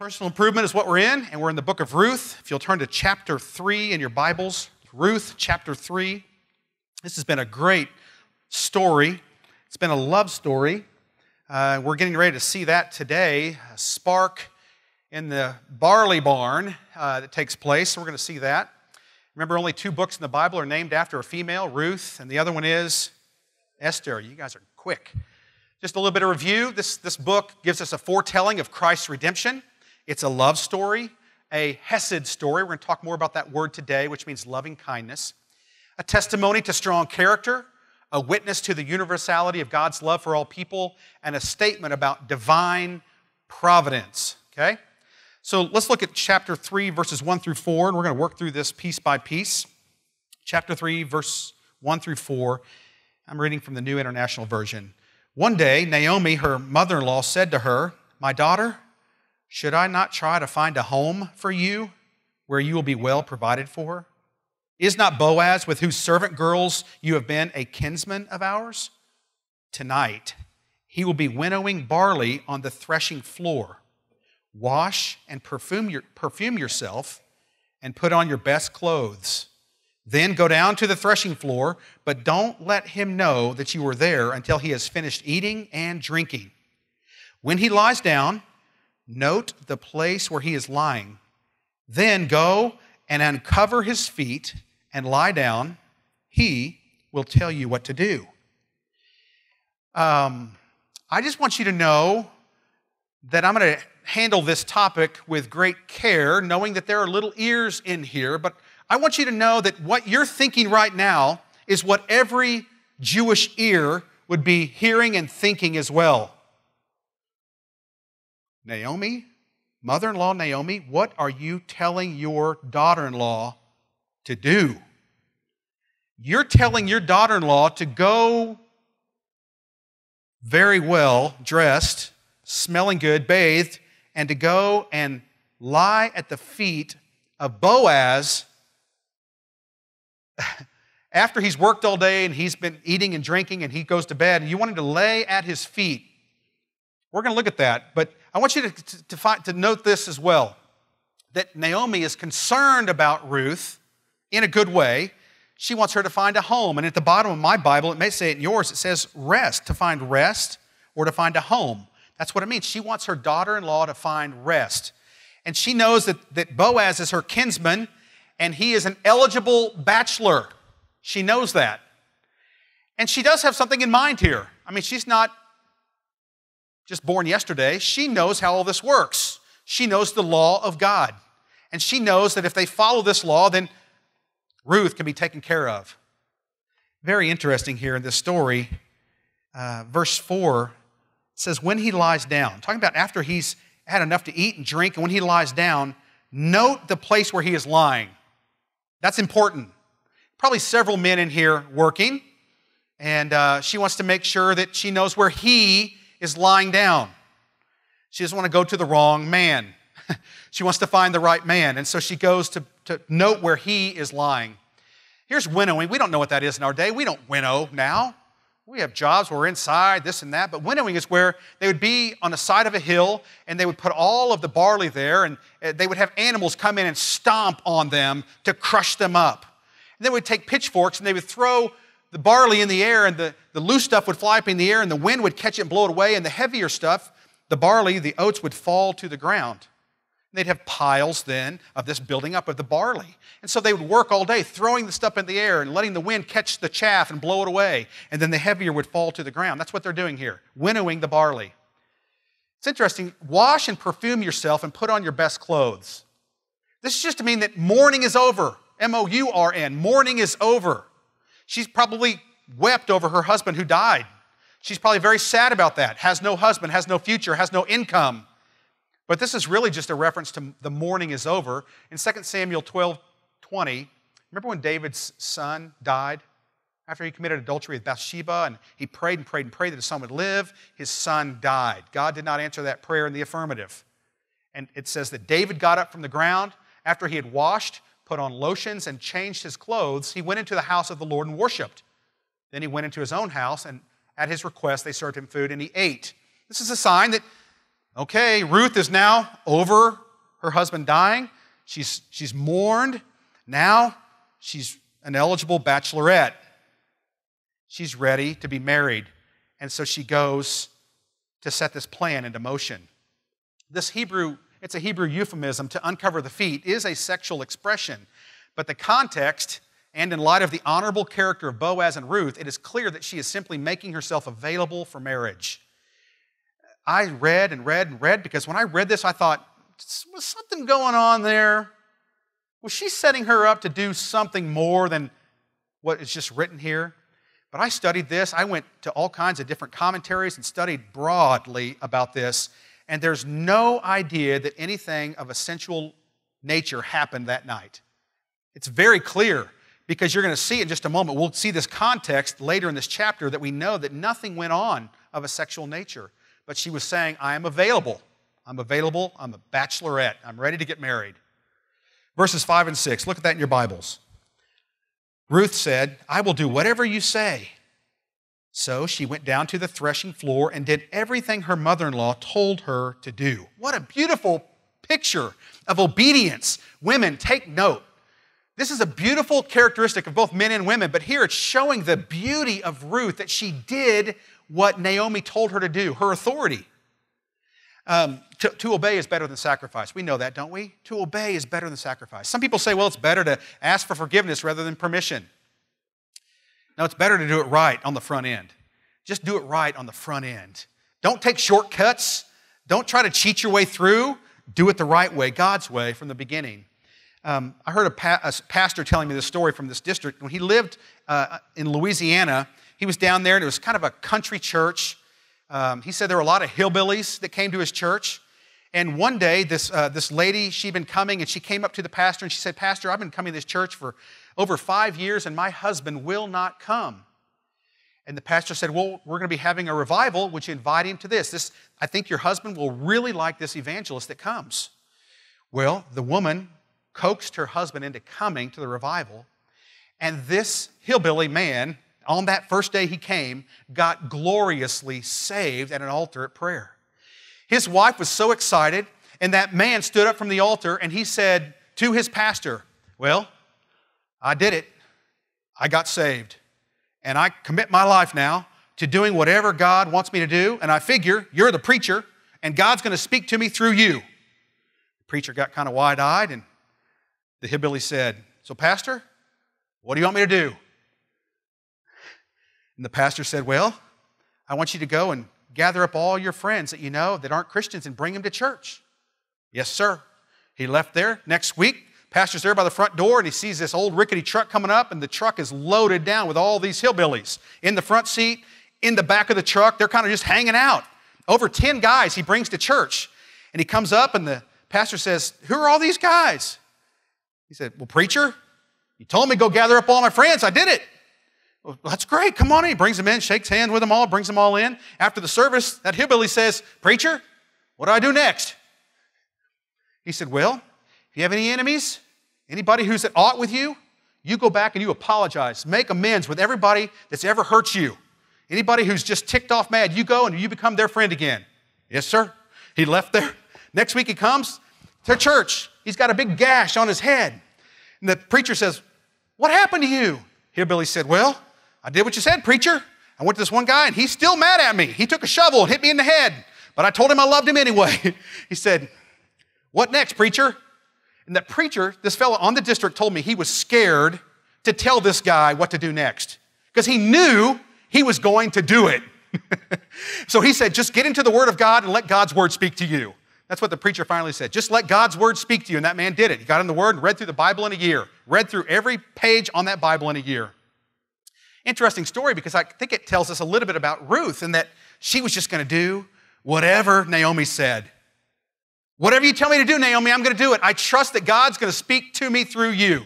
Personal improvement is what we're in, and we're in the book of Ruth. If you'll turn to chapter 3 in your Bibles, Ruth chapter 3. This has been a great story. It's been a love story. Uh, we're getting ready to see that today. A spark in the barley barn uh, that takes place. we're going to see that. Remember, only two books in the Bible are named after a female, Ruth, and the other one is Esther. You guys are quick. Just a little bit of review. This, this book gives us a foretelling of Christ's redemption it's a love story, a Hesed story. We're going to talk more about that word today, which means loving kindness. A testimony to strong character, a witness to the universality of God's love for all people, and a statement about divine providence. Okay? So let's look at chapter 3, verses 1 through 4, and we're going to work through this piece by piece. Chapter 3, verse 1 through 4. I'm reading from the New International Version. One day, Naomi, her mother in law, said to her, My daughter, should I not try to find a home for you where you will be well provided for? Is not Boaz, with whose servant girls you have been, a kinsman of ours? Tonight, he will be winnowing barley on the threshing floor. Wash and perfume, your, perfume yourself and put on your best clothes. Then go down to the threshing floor, but don't let him know that you were there until he has finished eating and drinking. When he lies down, Note the place where he is lying. Then go and uncover his feet and lie down. He will tell you what to do. Um, I just want you to know that I'm going to handle this topic with great care, knowing that there are little ears in here, but I want you to know that what you're thinking right now is what every Jewish ear would be hearing and thinking as well. Naomi, mother in law Naomi, what are you telling your daughter in law to do? You're telling your daughter in law to go very well dressed, smelling good, bathed, and to go and lie at the feet of Boaz after he's worked all day and he's been eating and drinking and he goes to bed, and you want him to lay at his feet. We're going to look at that, but I want you to, to, to, find, to note this as well that Naomi is concerned about Ruth in a good way. She wants her to find a home. And at the bottom of my Bible, it may say it in yours, it says rest, to find rest or to find a home. That's what it means. She wants her daughter in law to find rest. And she knows that, that Boaz is her kinsman and he is an eligible bachelor. She knows that. And she does have something in mind here. I mean, she's not just born yesterday, she knows how all this works. She knows the law of God. And she knows that if they follow this law, then Ruth can be taken care of. Very interesting here in this story. Uh, verse 4 says, When he lies down, talking about after he's had enough to eat and drink, and when he lies down, note the place where he is lying. That's important. Probably several men in here working, and uh, she wants to make sure that she knows where he is lying down. She doesn't want to go to the wrong man. she wants to find the right man. And so she goes to, to note where he is lying. Here's winnowing. We don't know what that is in our day. We don't winnow now. We have jobs where we're inside, this and that. But winnowing is where they would be on the side of a hill and they would put all of the barley there and eh, they would have animals come in and stomp on them to crush them up. And then they would take pitchforks and they would throw the barley in the air and the, the loose stuff would fly up in the air and the wind would catch it and blow it away. And the heavier stuff, the barley, the oats would fall to the ground. And they'd have piles then of this building up of the barley. And so they would work all day throwing the stuff in the air and letting the wind catch the chaff and blow it away. And then the heavier would fall to the ground. That's what they're doing here, winnowing the barley. It's interesting. Wash and perfume yourself and put on your best clothes. This is just to mean that mourning is over. M O U R N. Mourning is over. She's probably wept over her husband who died. She's probably very sad about that, has no husband, has no future, has no income. But this is really just a reference to the mourning is over. In 2 Samuel 12 20, remember when David's son died? After he committed adultery with Bathsheba and he prayed and prayed and prayed that his son would live, his son died. God did not answer that prayer in the affirmative. And it says that David got up from the ground after he had washed, put on lotions, and changed his clothes, he went into the house of the Lord and worshiped. Then he went into his own house, and at his request, they served him food, and he ate. This is a sign that, okay, Ruth is now over her husband dying. She's, she's mourned. Now she's an eligible bachelorette. She's ready to be married. And so she goes to set this plan into motion. This Hebrew it's a Hebrew euphemism to uncover the feet, is a sexual expression. But the context, and in light of the honorable character of Boaz and Ruth, it is clear that she is simply making herself available for marriage. I read and read and read because when I read this, I thought, was something going on there? Was she setting her up to do something more than what is just written here? But I studied this. I went to all kinds of different commentaries and studied broadly about this and there's no idea that anything of a sensual nature happened that night. It's very clear because you're going to see in just a moment. We'll see this context later in this chapter that we know that nothing went on of a sexual nature. But she was saying, I am available. I'm available. I'm a bachelorette. I'm ready to get married. Verses 5 and 6. Look at that in your Bibles. Ruth said, I will do whatever you say, so she went down to the threshing floor and did everything her mother in law told her to do. What a beautiful picture of obedience. Women, take note. This is a beautiful characteristic of both men and women, but here it's showing the beauty of Ruth that she did what Naomi told her to do, her authority. Um, to, to, obey is better than sacrifice. We know that, don't we? To obey is better than sacrifice. Some people say, well, it's better to ask for forgiveness rather than permission. No, it's better to do it right on the front end. Just do it right on the front end. Don't take shortcuts. Don't try to cheat your way through. Do it the right way, God's way, from the beginning. Um, I heard a, pa- a, pastor telling me this story from this district. When he lived uh, in Louisiana, he was down there and it was kind of a country church. Um, he said there were a lot of hillbillies that came to his church. And one day, this, uh, this lady, she'd been coming and she came up to the pastor and she said, Pastor, I've been coming to this church for over five years, and my husband will not come. And the pastor said, Well, we're going to be having a revival, which invite him to this. This, I think your husband will really like this evangelist that comes. Well, the woman coaxed her husband into coming to the revival, and this hillbilly man, on that first day he came, got gloriously saved at an altar at prayer. His wife was so excited, and that man stood up from the altar and he said to his pastor, Well, I did it. I got saved. And I commit my life now to doing whatever God wants me to do. And I figure you're the preacher, and God's going to speak to me through you. The preacher got kind of wide eyed, and the hillbilly said, So, Pastor, what do you want me to do? And the pastor said, Well, I want you to go and gather up all your friends that you know that aren't Christians and bring them to church. Yes, sir. He left there. Next week, Pastor's there by the front door and he sees this old rickety truck coming up, and the truck is loaded down with all these hillbillies in the front seat, in the back of the truck. They're kind of just hanging out. Over 10 guys he brings to church. And he comes up, and the pastor says, Who are all these guys? He said, Well, preacher, you told me to go gather up all my friends. I did it. Well, that's great. Come on in. He brings them in, shakes hands with them all, brings them all in. After the service, that hillbilly says, Preacher, what do I do next? He said, Well, if you have any enemies, Anybody who's at aught with you, you go back and you apologize. Make amends with everybody that's ever hurt you. Anybody who's just ticked off mad, you go and you become their friend again. Yes, sir. He left there. Next week he comes to church. He's got a big gash on his head. And the preacher says, What happened to you? Here Billy said, Well, I did what you said, preacher. I went to this one guy and he's still mad at me. He took a shovel and hit me in the head, but I told him I loved him anyway. he said, What next, preacher? And that preacher, this fellow on the district, told me he was scared to tell this guy what to do next because he knew he was going to do it. so he said, just get into the Word of God and let God's Word speak to you. That's what the preacher finally said. Just let God's Word speak to you. And that man did it. He got in the Word and read through the Bible in a year, read through every page on that Bible in a year. Interesting story because I think it tells us a little bit about Ruth and that she was just going to do whatever Naomi said. Whatever you tell me to do, Naomi, I'm going to do it. I trust that God's going to speak to me through you.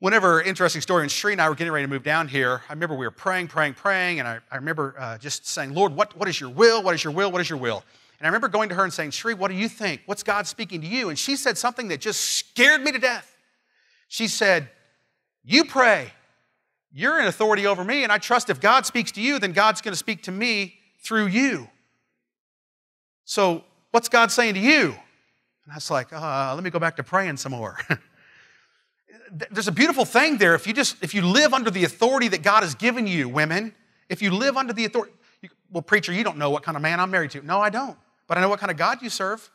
Whenever, interesting story, and Shree and I were getting ready to move down here, I remember we were praying, praying, praying, and I, I remember uh, just saying, Lord, what, what is your will? What is your will? What is your will? And I remember going to her and saying, Shree, what do you think? What's God speaking to you? And she said something that just scared me to death. She said, You pray. You're in authority over me, and I trust if God speaks to you, then God's going to speak to me through you. So What's God saying to you? And I was like, uh, let me go back to praying some more. There's a beautiful thing there. If you just, if you live under the authority that God has given you, women, if you live under the authority, you, well, preacher, you don't know what kind of man I'm married to. No, I don't. But I know what kind of God you serve.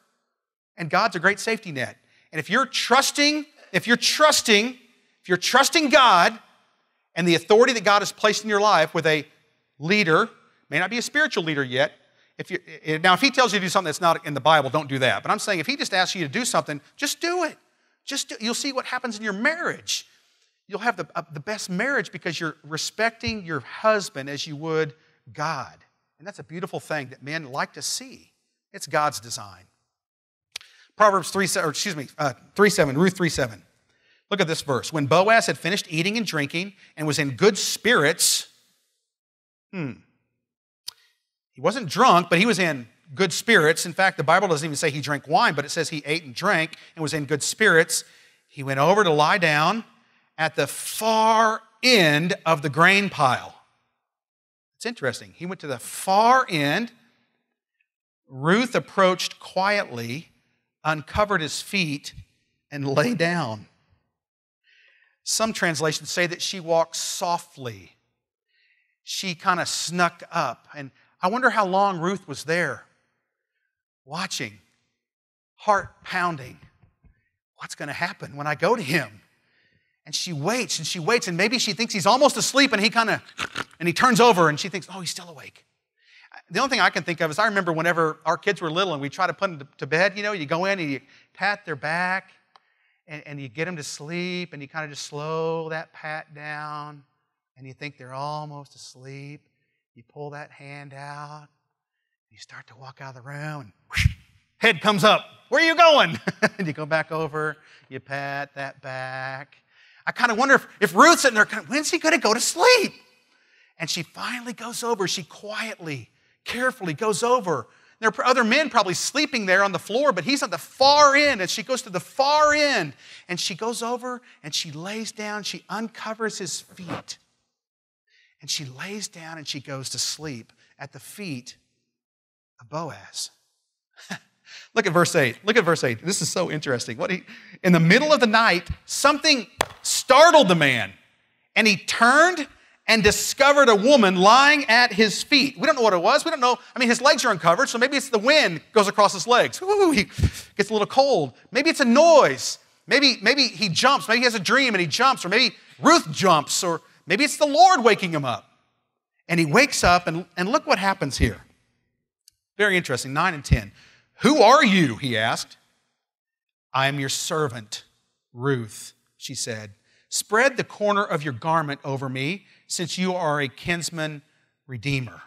And God's a great safety net. And if you're trusting, if you're trusting, if you're trusting God and the authority that God has placed in your life with a leader, may not be a spiritual leader yet, if you, eh, now, if he tells you to do something that's not in the Bible, don't do that. But I'm saying if he just asks you to do something, just do it. Just do, you'll see what happens in your marriage. You'll have the, uh, the best marriage because you're respecting your husband as you would God. And that's a beautiful thing that men like to see. It's God's design. Proverbs 3, or excuse me, uh, 3 7, Ruth 3 7. Look at this verse. When Boaz had finished eating and drinking and was in good spirits, hmm, he wasn't drunk, but he was in good spirits. In fact, the Bible doesn't even say he drank wine, but it says he ate and drank and was in good spirits. He went over to lie down at the far end of the grain pile. It's interesting. He went to the far end. Ruth approached quietly, uncovered his feet, and lay down. Some translations say that she walked softly. She kind of snuck up. And I wonder how long Ruth was there watching, heart pounding. What's going to happen when I go to him? And she waits and she waits, and maybe she thinks he's almost asleep, and he kind of, and he turns over, and she thinks, oh, he's still awake. The only thing I can think of is I remember whenever our kids were little and we try to put them to bed, you know, you go in and you pat their back and, and you get them to sleep and you kind of just slow that pat down and you think they're almost asleep. You pull that hand out, you start to walk out of the room, and whoosh, head comes up. Where are you going? and you go back over, you pat that back. I kind of wonder if, if Ruth's sitting there, when's he going to go to sleep? And she finally goes over. She quietly, carefully goes over. There are other men probably sleeping there on the floor, but he's at the far end. And she goes to the far end and she goes over and she lays down. She uncovers his feet. And she lays down and she goes to sleep at the feet of Boaz. Look at verse 8. Look at verse 8. This is so interesting. What he, in the middle of the night, something startled the man, and he turned and discovered a woman lying at his feet. We don't know what it was. We don't know. I mean, his legs are uncovered, so maybe it's the wind goes across his legs. Ooh, he gets a little cold. Maybe it's a noise. Maybe, maybe he jumps. Maybe he has a dream and he jumps, or maybe Ruth jumps, or Maybe it's the Lord waking him up. And he wakes up, and, and look what happens here. Very interesting, 9 and 10. Who are you? He asked. I am your servant, Ruth, she said. Spread the corner of your garment over me, since you are a kinsman redeemer.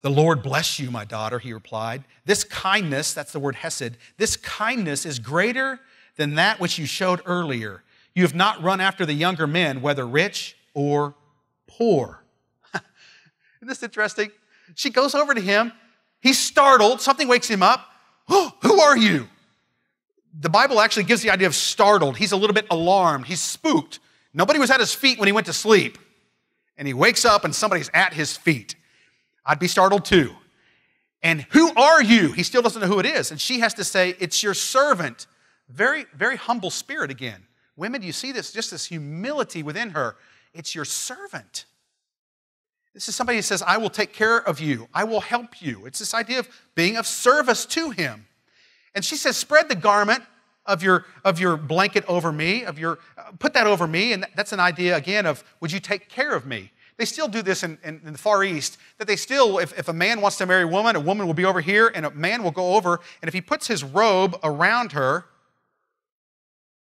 The Lord bless you, my daughter, he replied. This kindness, that's the word hesed, this kindness is greater than that which you showed earlier you have not run after the younger men, whether rich or poor. Isn't this interesting? She goes over to him. He's startled. Something wakes him up. Oh, who are you? The Bible actually gives the idea of startled. He's a little bit alarmed. He's spooked. Nobody was at his feet when he went to sleep. And he wakes up and somebody's at his feet. I'd be startled too. And who are you? He still doesn't know who it is. And she has to say, It's your servant. Very, very humble spirit again. Women, you see this? Just this humility within her. It's your servant. This is somebody who says, I will take care of you. I will help you. It's this idea of being of service to him. And she says, Spread the garment of your, of your blanket over me, of your, uh, put that over me. And that's an idea, again, of would you take care of me? They still do this in, in, in the Far East, that they still, if, if a man wants to marry a woman, a woman will be over here and a man will go over. And if he puts his robe around her,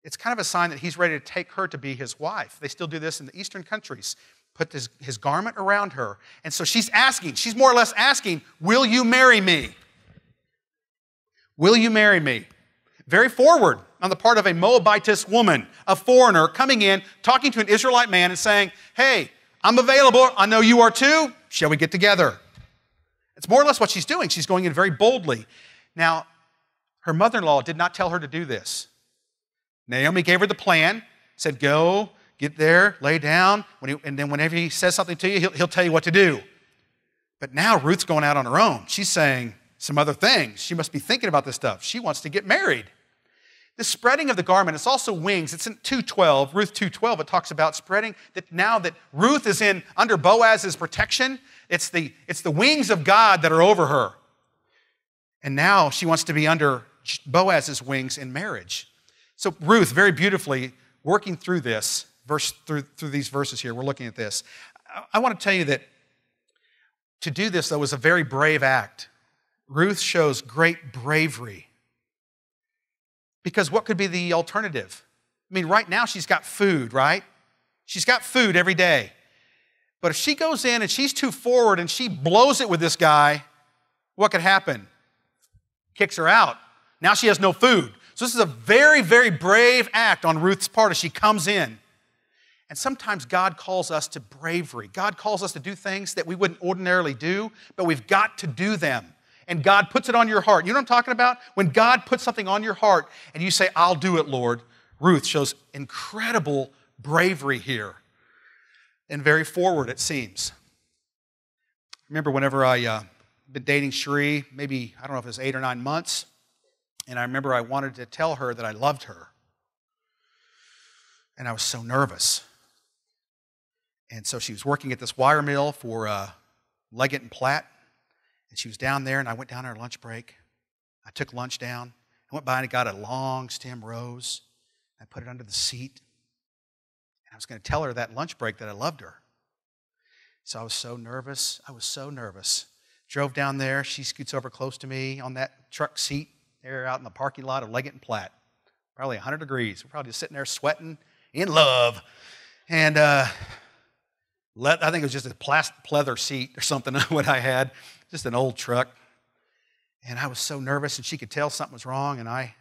it's kind of a sign that he's ready to take her to be his wife. They still do this in the Eastern countries. Put his, his garment around her. And so she's asking, she's more or less asking, Will you marry me? Will you marry me? Very forward on the part of a Moabitess woman, a foreigner coming in, talking to an Israelite man and saying, Hey, I'm available. I know you are too. Shall we get together? It's more or less what she's doing. She's going in very boldly. Now, her mother in law did not tell her to do this. Naomi gave her the plan, said, Go, get there, lay down. He, and then whenever he says something to you, he'll, he'll tell you what to do. But now Ruth's going out on her own. She's saying some other things. She must be thinking about this stuff. She wants to get married. The spreading of the garment, it's also wings. It's in 212, Ruth 212, it talks about spreading that now that Ruth is in under Boaz's protection, it's the, it's the wings of God that are over her. And now she wants to be under Boaz's wings in marriage. So, Ruth, very beautifully, working through this, verse, through, through these verses here, we're looking at this. I, I want to tell you that to do this, though, was a very brave act. Ruth shows great bravery. Because what could be the alternative? I mean, right now she's got food, right? She's got food every day. But if she goes in and she's too forward and she blows it with this guy, what could happen? Kicks her out. Now she has no food. So, this is a very, very brave act on Ruth's part as she comes in. And sometimes God calls us to bravery. God calls us to do things that we wouldn't ordinarily do, but we've got to do them. And God puts it on your heart. You know what I'm talking about? When God puts something on your heart and you say, I'll do it, Lord, Ruth shows incredible bravery here and very forward, it seems. Remember, whenever I uh, been dating Sheree, maybe, I don't know if it was eight or nine months, and I remember I wanted to tell her that I loved her. And I was so nervous. And so she was working at this wire mill for uh, Leggett and Platt. And she was down there, and I went down on her lunch break. I took lunch down. I went by and got a long stem rose. I put it under the seat. And I was going to tell her that lunch break that I loved her. So I was so nervous. I was so nervous. Drove down there. She scoots over close to me on that truck seat. They're out in the parking lot of Leggett and Platt, probably 100 degrees. We're probably just sitting there sweating in love. And uh, let, I think it was just a plastic leather seat or something, what I had, just an old truck. And I was so nervous, and she could tell something was wrong. And I,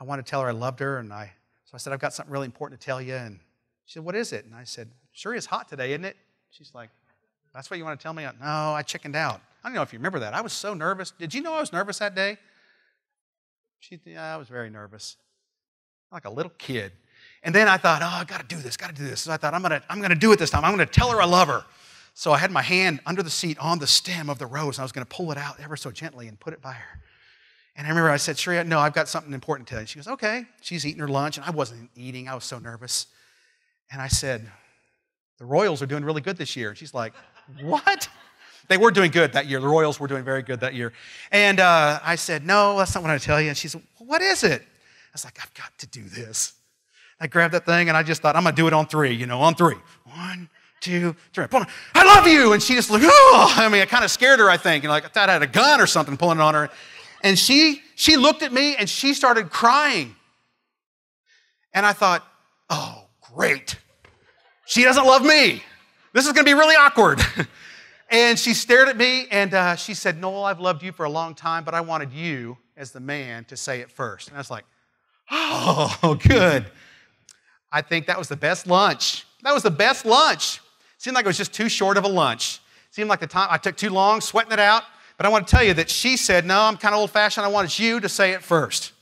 I wanted to tell her I loved her. And I, so I said, I've got something really important to tell you. And she said, What is it? And I said, Sure is hot today, isn't it? She's like, That's what you want to tell me? I, no, I chickened out. I don't know if you remember that. I was so nervous. Did you know I was nervous that day? She, yeah, I was very nervous, like a little kid. And then I thought, oh, I got to do this, got to do this. So I thought, I'm going to I'm going to do it this time. I'm going to tell her I love her. So I had my hand under the seat on the stem of the rose, and I was going to pull it out ever so gently and put it by her. And I remember I said, Sharia, no, I've got something important to tell you. She goes, okay. She's eating her lunch, and I wasn't eating. I was so nervous. And I said, the Royals are doing really good this year. And she's like, what? They were doing good that year. The Royals were doing very good that year. And uh, I said, No, that's not what I tell you. And she said, well, What is it? I was like, I've got to do this. I grabbed that thing and I just thought, I'm going to do it on three, you know, on three. One, two, three. on, I love you. And she just looked, oh, I mean, it kind of scared her, I think. And like, I thought I had a gun or something pulling on her. And she, she looked at me and she started crying. And I thought, oh, great. She doesn't love me. This is going to be really awkward. And she stared at me and uh, she said, Noel, I've loved you for a long time, but I wanted you, as the man, to say it first. And I was like, oh, good. I think that was the best lunch. That was the best lunch. Seemed like it was just too short of a lunch. Seemed like the time I took too long sweating it out. But I want to tell you that she said, No, I'm kind of old fashioned. I wanted you to say it first.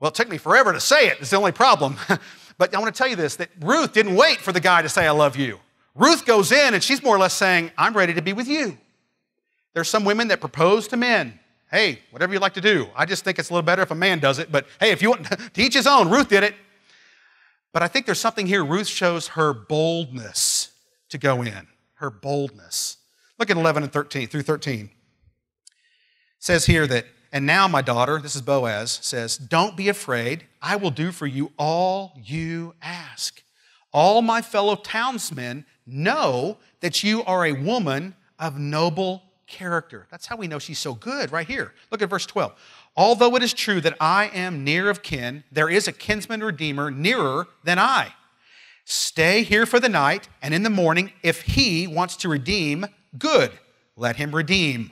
Well, it took me forever to say it. It's the only problem. but I want to tell you this that Ruth didn't wait for the guy to say, I love you. Ruth goes in and she's more or less saying, I'm ready to be with you. There's some women that propose to men. Hey, whatever you'd like to do. I just think it's a little better if a man does it, but hey, if you want to each his own, Ruth did it. But I think there's something here. Ruth shows her boldness to go in, her boldness. Look at 11 and 13 through 13. It says here that, and now my daughter, this is Boaz, says, Don't be afraid. I will do for you all you ask. All my fellow townsmen know that you are a woman of noble character. That's how we know she's so good, right here. Look at verse 12. Although it is true that I am near of kin, there is a kinsman redeemer nearer than I. Stay here for the night, and in the morning, if he wants to redeem, good, let him redeem.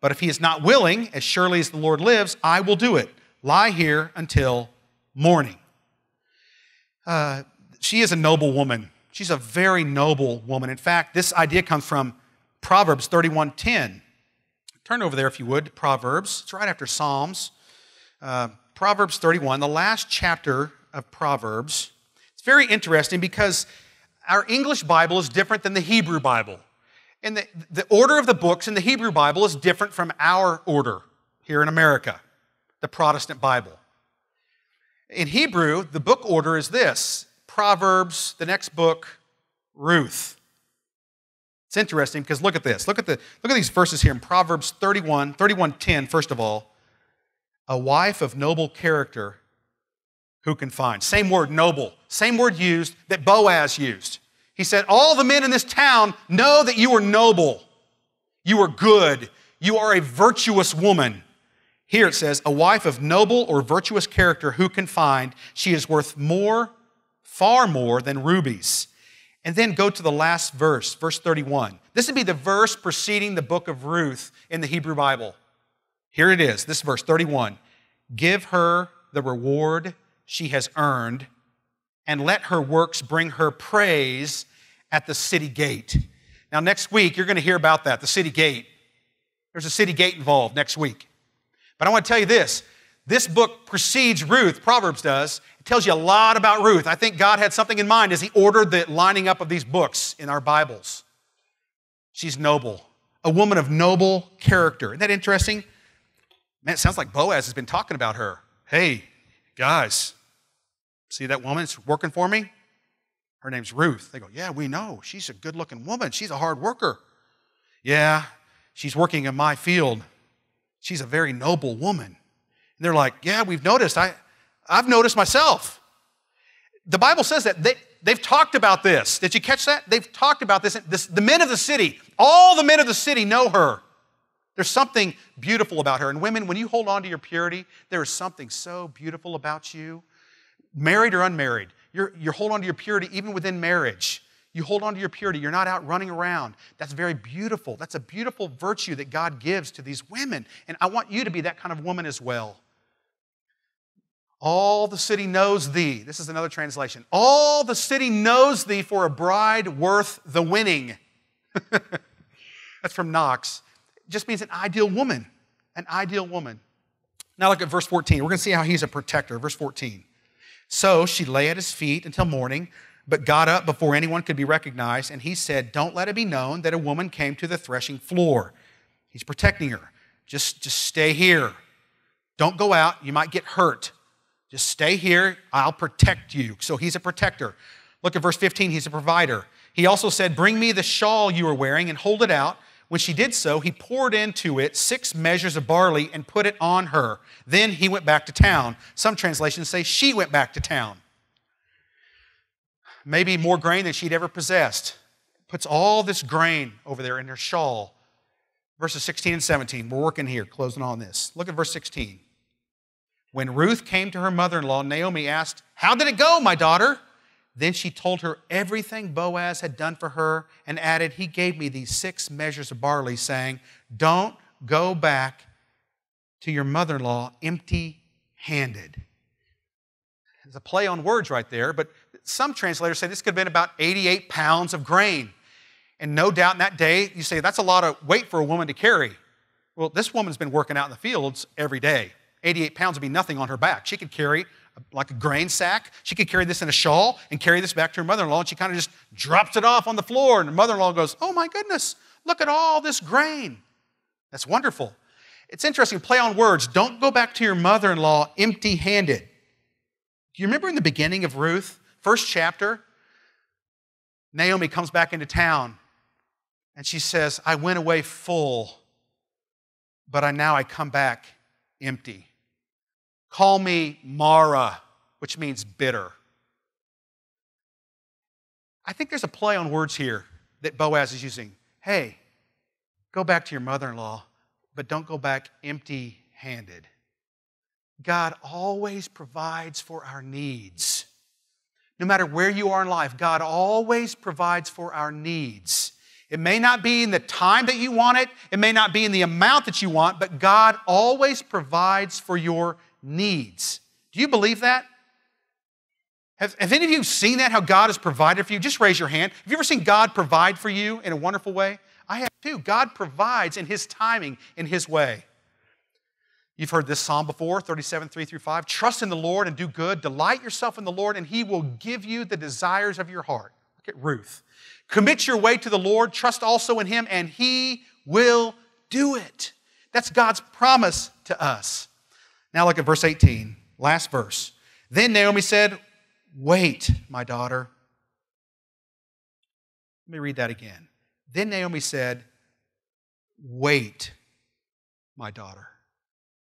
But if he is not willing, as surely as the Lord lives, I will do it. Lie here until morning. Uh, she is a noble woman. She's a very noble woman. In fact, this idea comes from Proverbs 31:10. Turn over there if you would, Proverbs. It's right after Psalms. Uh, Proverbs 31, the last chapter of Proverbs. It's very interesting because our English Bible is different than the Hebrew Bible. And the, the order of the books in the Hebrew Bible is different from our order here in America, the Protestant Bible. In Hebrew, the book order is this Proverbs, the next book, Ruth. It's interesting because look at this. Look at, the, look at these verses here in Proverbs 31, 31 10, first of all. A wife of noble character who can find. Same word, noble. Same word used that Boaz used. He said, All the men in this town know that you are noble, you are good, you are a virtuous woman. Here it says, A wife of noble or virtuous character who can find. She is worth more far more than rubies. And then go to the last verse, verse 31. This would be the verse preceding the book of Ruth in the Hebrew Bible. Here it is, this verse 31. Give her the reward she has earned, and let her works bring her praise at the city gate. Now, next week, you're going to hear about that, the city gate. There's a city gate involved next week. But I want to tell you this this book precedes Ruth, Proverbs does. It tells you a lot about Ruth. I think God had something in mind as He ordered the lining up of these books in our Bibles. She's noble, a woman of noble character. Isn't that interesting? Man, it sounds like Boaz has been talking about her. Hey, guys, see that woman? It's working for me. Her name's Ruth. They go, Yeah, we know. She's a good looking woman. She's a hard worker. Yeah, she's working in my field. She's a very noble woman. And they're like, Yeah, we've noticed. I, I've noticed myself. The Bible says that they, they've talked about this. Did you catch that? They've talked about this. this. The men of the city, all the men of the city know her. There's something beautiful about her. And women, when you hold on to your purity, there is something so beautiful about you. Married or unmarried, you're, you hold on to your purity even within marriage. You hold on to your purity. You're not out running around. That's very beautiful. That's a beautiful virtue that God gives to these women. And I want you to be that kind of woman as well. All the city knows thee. This is another translation. All the city knows thee for a bride worth the winning. That's from Knox. It just means an ideal woman, an ideal woman. Now look at verse 14. We're going to see how he's a protector. Verse 14. So she lay at his feet until morning, but got up before anyone could be recognized. And he said, Don't let it be known that a woman came to the threshing floor. He's protecting her. Just, just stay here. Don't go out. You might get hurt. Just stay here. I'll protect you. So he's a protector. Look at verse 15. He's a provider. He also said, Bring me the shawl you are wearing and hold it out. When she did so, he poured into it six measures of barley and put it on her. Then he went back to town. Some translations say she went back to town. Maybe more grain than she'd ever possessed. Puts all this grain over there in her shawl. Verses 16 and 17. We're working here, closing on this. Look at verse 16. When Ruth came to her mother in law, Naomi asked, How did it go, my daughter? Then she told her everything Boaz had done for her and added, He gave me these six measures of barley, saying, Don't go back to your mother in law empty handed. It's a play on words right there, but some translators say this could have been about 88 pounds of grain. And no doubt in that day, you say, That's a lot of weight for a woman to carry. Well, this woman's been working out in the fields every day. 88 pounds would be nothing on her back. She could carry like a grain sack. She could carry this in a shawl and carry this back to her mother in law. And she kind of just drops it off on the floor. And her mother in law goes, Oh my goodness, look at all this grain. That's wonderful. It's interesting, play on words. Don't go back to your mother in law empty handed. Do you remember in the beginning of Ruth, first chapter? Naomi comes back into town and she says, I went away full, but I now I come back empty. Call me Mara, which means bitter. I think there's a play on words here that Boaz is using. Hey, go back to your mother in law, but don't go back empty handed. God always provides for our needs. No matter where you are in life, God always provides for our needs. It may not be in the time that you want it, it may not be in the amount that you want, but God always provides for your needs. Do you believe that? Have, have any of you seen that, how God has provided for you? Just raise your hand. Have you ever seen God provide for you in a wonderful way? I have too. God provides in His timing, in His way. You've heard this psalm before, 37, 3 through 5. Trust in the Lord and do good. Delight yourself in the Lord, and He will give you the desires of your heart. Look at Ruth. Commit your way to the Lord, trust also in Him, and He will do it. That's God's promise to us. Now look at verse 18, last verse. Then Naomi said, Wait, my daughter. Let me read that again. Then Naomi said, Wait, my daughter,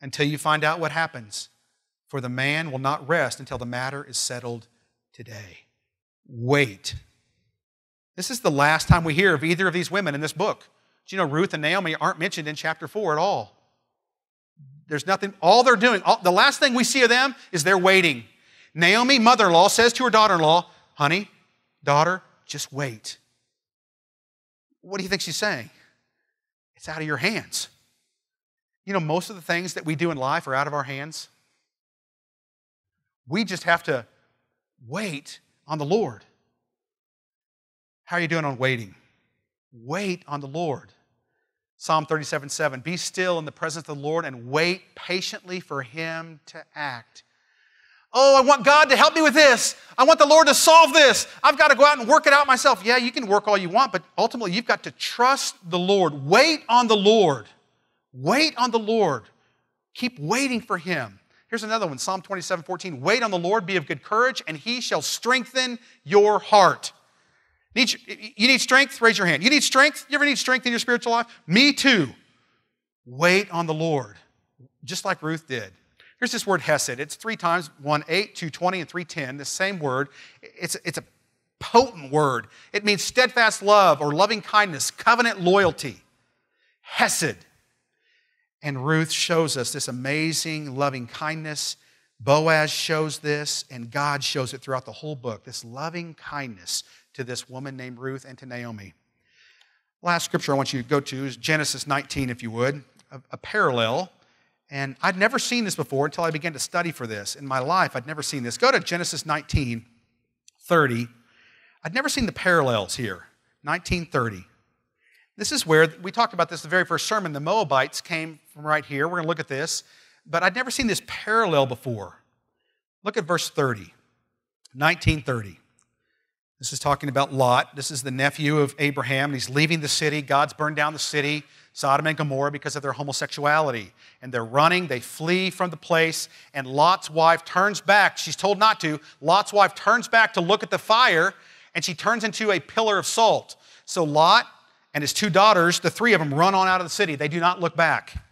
until you find out what happens, for the man will not rest until the matter is settled today. Wait. This is the last time we hear of either of these women in this book. Do you know Ruth and Naomi aren't mentioned in chapter 4 at all? There's nothing, all they're doing, all, the last thing we see of them is they're waiting. Naomi, mother in law, says to her daughter in law, Honey, daughter, just wait. What do you think she's saying? It's out of your hands. You know, most of the things that we do in life are out of our hands. We just have to wait on the Lord. How are you doing on waiting? Wait on the Lord. Psalm 37 7 Be still in the presence of the Lord and wait patiently for him to act. Oh, I want God to help me with this. I want the Lord to solve this. I've got to go out and work it out myself. Yeah, you can work all you want, but ultimately you've got to trust the Lord. Wait on the Lord. Wait on the Lord. Keep waiting for him. Here's another one Psalm 27 14. Wait on the Lord, be of good courage, and he shall strengthen your heart. Need, you need strength? Raise your hand. You need strength? You ever need strength in your spiritual life? Me too. Wait on the Lord, just like Ruth did. Here's this word hesed. It's three times 1 8, 220, and 310, the same word. It's, it's a potent word. It means steadfast love or loving kindness, covenant loyalty. Hesed. And Ruth shows us this amazing loving kindness. Boaz shows this, and God shows it throughout the whole book this loving kindness to this woman named Ruth and to Naomi. Last scripture I want you to go to is Genesis 19, if you would, a, a parallel. And I'd never seen this before until I began to study for this. In my life, I'd never seen this. Go to Genesis 19, 30. I'd never seen the parallels here. 1930. This is where we talked about this the very first sermon. The Moabites came from right here. We're going to look at this. But I'd never seen this parallel before. Look at verse 30, 1930. This is talking about Lot. This is the nephew of Abraham, and he's leaving the city. God's burned down the city, Sodom and Gomorrah, because of their homosexuality. And they're running, they flee from the place, and Lot's wife turns back. She's told not to. Lot's wife turns back to look at the fire, and she turns into a pillar of salt. So Lot and his two daughters, the three of them, run on out of the city. They do not look back.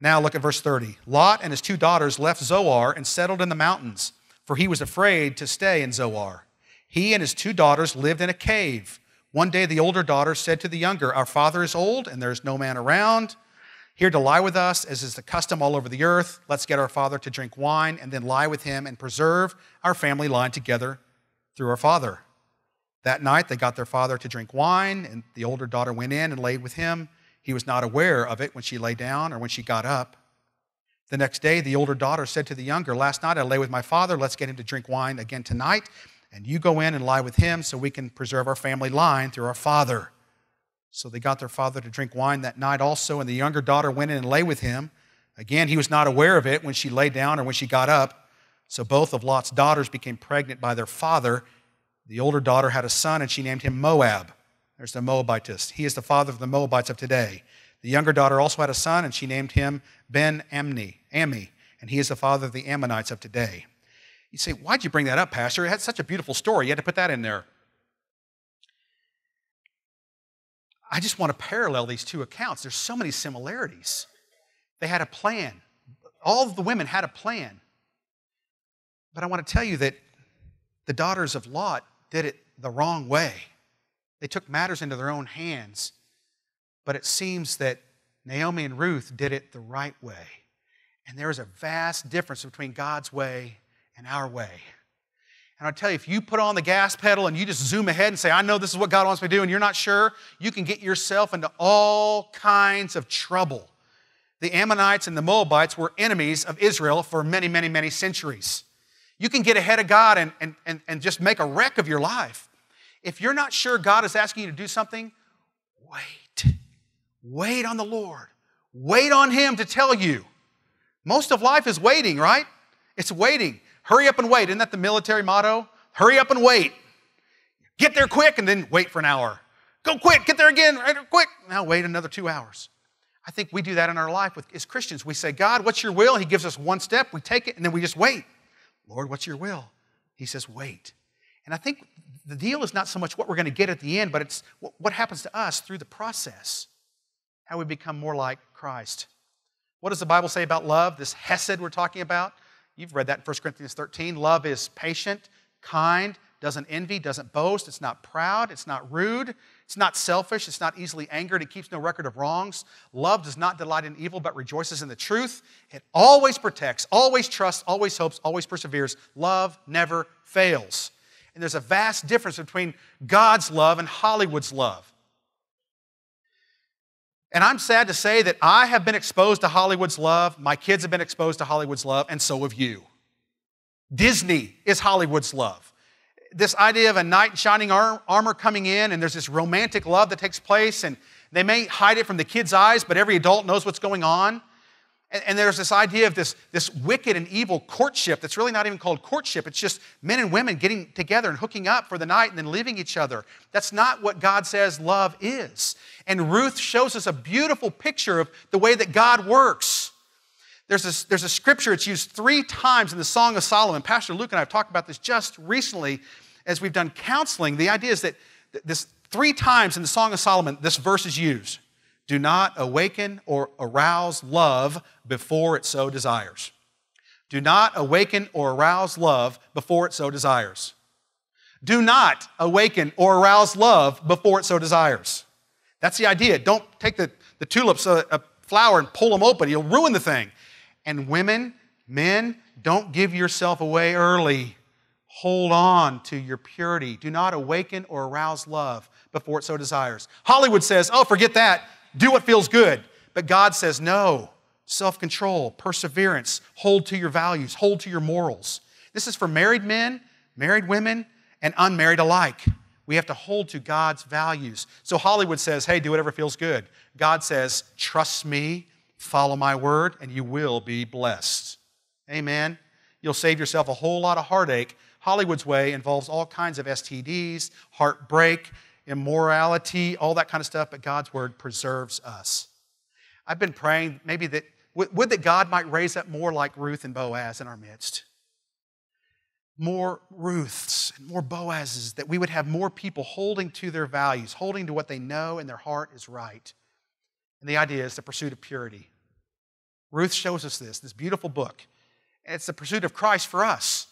Now look at verse 30. Lot and his two daughters left Zoar and settled in the mountains, for he was afraid to stay in Zoar. He and his two daughters lived in a cave. One day the older daughter said to the younger, Our father is old and there's no man around here to lie with us, as is the custom all over the earth. Let's get our father to drink wine and then lie with him and preserve our family line together through our father. That night they got their father to drink wine, and the older daughter went in and laid with him. He was not aware of it when she lay down or when she got up. The next day, the older daughter said to the younger, Last night I lay with my father. Let's get him to drink wine again tonight and you go in and lie with him so we can preserve our family line through our father. So they got their father to drink wine that night also, and the younger daughter went in and lay with him. Again, he was not aware of it when she lay down or when she got up. So both of Lot's daughters became pregnant by their father. The older daughter had a son, and she named him Moab. There's the Moabitist. He is the father of the Moabites of today. The younger daughter also had a son, and she named him Ben Amni, Ammi, and he is the father of the Ammonites of today. You say, Why'd you bring that up, Pastor? It had such a beautiful story. You had to put that in there. I just want to parallel these two accounts. There's so many similarities. They had a plan. All of the women had a plan. But I want to tell you that the daughters of Lot did it the wrong way. They took matters into their own hands. But it seems that Naomi and Ruth did it the right way. And there is a vast difference between God's way and our way. And I tell you, if you put on the gas pedal and you just zoom ahead and say, I know this is what God wants me to do, and you're not sure, you can get yourself into all kinds of trouble. The Ammonites and the Moabites were enemies of Israel for many, many, many centuries. You can get ahead of God and, and, and, and just make a wreck of your life. If you're not sure God is asking you to do something, wait. Wait on the Lord. Wait on Him to tell you. Most of life is waiting, right? It's waiting. Hurry up and wait. Isn't that the military motto? Hurry up and wait. Get there quick and then wait for an hour. Go quick, get there again, right, quick. Now wait another two hours. I think we do that in our life with, as Christians. We say, God, what's your will? He gives us one step, we take it, and then we just wait. Lord, what's your will? He says, wait. And I think the deal is not so much what we're going to get at the end, but it's what happens to us through the process, how we become more like Christ. What does the Bible say about love? This Hesed we're talking about? You've read that in 1 Corinthians 13. Love is patient, kind, doesn't envy, doesn't boast, it's not proud, it's not rude, it's not selfish, it's not easily angered, it keeps no record of wrongs. Love does not delight in evil, but rejoices in the truth. It always protects, always trusts, always hopes, always perseveres. Love never fails. And there's a vast difference between God's love and Hollywood's love. And I'm sad to say that I have been exposed to Hollywood's love, my kids have been exposed to Hollywood's love, and so have you. Disney is Hollywood's love. This idea of a knight in shining armor coming in, and there's this romantic love that takes place, and they may hide it from the kids' eyes, but every adult knows what's going on. And, there's this idea of this, this wicked and evil courtship that's really not even called courtship. It's just men and women getting together and hooking up for the night and then leaving each other. That's not what God says love is. And Ruth shows us a beautiful picture of the way that God works. There's a, there's a scripture, it's used three times in the Song of Solomon. Pastor Luke and I have talked about this just recently as we've done counseling. The idea is that this three times in the Song of Solomon, this verse is used do not awaken or arouse love before it so desires. Do not awaken or arouse love before it so desires. Do not awaken or arouse love before it so desires. That's the idea. Don't take the, the tulips, a, uh, a flower, and pull them open. You'll ruin the thing. And women, men, don't give yourself away early. Hold on to your purity. Do not awaken or arouse love before it so desires. Hollywood says, oh, forget that. Do what feels good. But God says, no. Self control, perseverance, hold to your values, hold to your morals. This is for married men, married women, and unmarried alike. We have to hold to God's values. So Hollywood says, hey, do whatever feels good. God says, trust me, follow my word, and you will be blessed. Amen. You'll save yourself a whole lot of heartache. Hollywood's way involves all kinds of STDs, heartbreak, immorality, all that kind of stuff, but God's word preserves us. I've been praying maybe that, would, that God might raise up more like Ruth and Boaz in our midst more Ruths and more Boazes, that we would have more people holding to their values, holding to what they know and their heart is right. And the idea is the pursuit of purity. Ruth shows us this, this beautiful book. And it's the pursuit of Christ for us.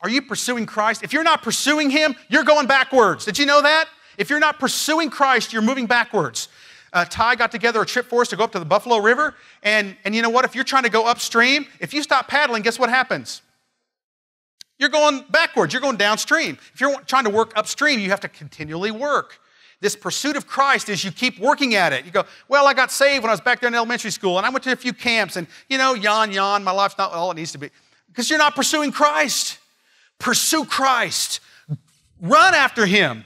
Are you pursuing Christ? If you're not pursuing Him, you're going backwards. Did you know that? If you're not pursuing Christ, you're moving backwards. Uh, Ty got together a trip for us to go up to the Buffalo River. And, and you know what? If you're trying to go upstream, if you stop paddling, guess what happens? You're going backwards, you're going downstream. If you're trying to work upstream, you have to continually work. This pursuit of Christ is you keep working at it. You go, well, I got saved when I was back there in elementary school, and I went to a few camps, and you know, yawn, yawn, my life's not all it needs to be. Because you're not pursuing Christ. Pursue Christ. Run after him.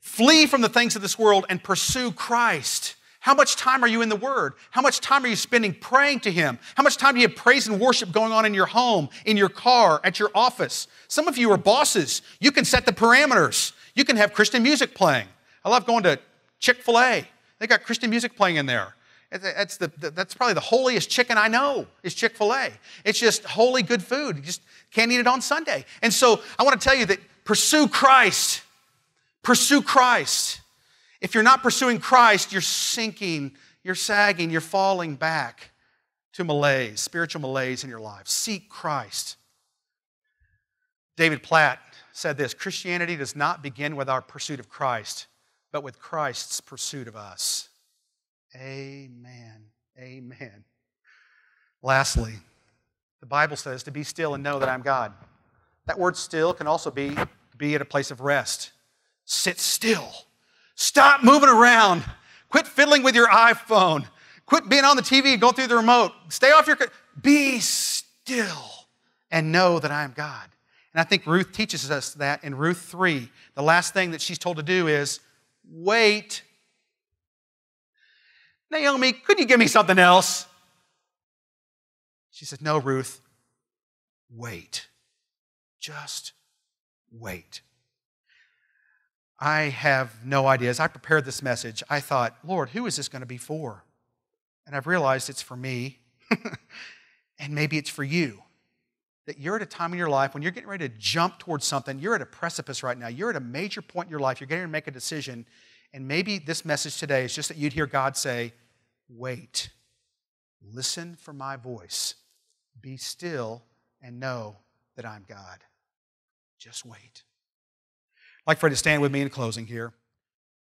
Flee from the things of this world and pursue Christ. How much time are you in the Word? How much time are you spending praying to Him? How much time do you have praise and worship going on in your home, in your car, at your office? Some of you are bosses. You can set the parameters. You can have Christian music playing. I love going to Chick fil A, they got Christian music playing in there. That's, the, that's probably the holiest chicken I know is Chick fil A. It's just holy good food. You just can't eat it on Sunday. And so I want to tell you that pursue Christ. Pursue Christ. If you're not pursuing Christ, you're sinking, you're sagging, you're falling back to malaise, spiritual malaise in your life. Seek Christ. David Platt said this Christianity does not begin with our pursuit of Christ, but with Christ's pursuit of us. Amen. Amen. Lastly, the Bible says to be still and know that I'm God. That word still can also be be at a place of rest. Sit still Stop moving around. Quit fiddling with your iPhone. Quit being on the TV going through the remote. Stay off your. Be still and know that I am God. And I think Ruth teaches us that in Ruth 3. The last thing that she's told to do is wait. Naomi, could you give me something else? She said, No, Ruth, wait. Just wait. I have no idea. As I prepared this message, I thought, Lord, who is this going to be for? And I've realized it's for me, and maybe it's for you. That you're at a time in your life when you're getting ready to jump towards something, you're at a precipice right now, you're at a major point in your life, you're getting to make a decision, and maybe this message today is just that you'd hear God say, Wait, listen for my voice, be still, and know that I'm God. Just wait like for you to stand with me in closing here.